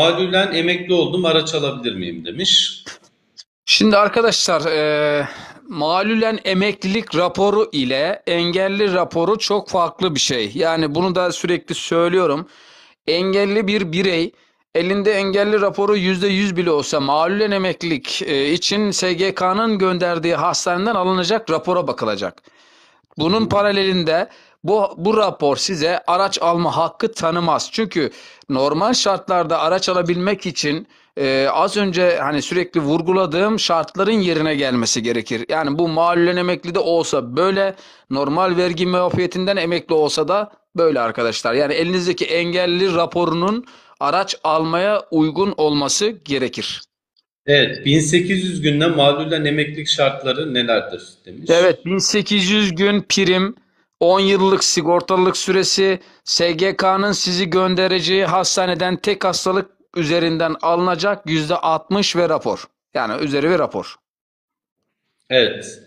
Validen emekli oldum araç alabilir miyim demiş. Şimdi arkadaşlar e, malulen emeklilik raporu ile engelli raporu çok farklı bir şey. Yani bunu da sürekli söylüyorum. Engelli bir birey elinde engelli raporu %100 bile olsa malulen emeklilik e, için SGK'nın gönderdiği hastaneden alınacak rapora bakılacak. Bunun paralelinde bu, bu rapor size araç alma hakkı tanımaz. Çünkü normal şartlarda araç alabilmek için e, az önce hani sürekli vurguladığım şartların yerine gelmesi gerekir. Yani bu mahallen emekli de olsa böyle, normal vergi muafiyetinden emekli olsa da böyle arkadaşlar. Yani elinizdeki engelli raporunun araç almaya uygun olması gerekir. Evet, 1800 günde mağdurların emeklilik şartları nelerdir demiş. Evet, 1800 gün prim, 10 yıllık sigortalılık süresi, SGK'nın sizi göndereceği hastaneden tek hastalık üzerinden alınacak %60 ve rapor. Yani üzeri ve rapor. Evet.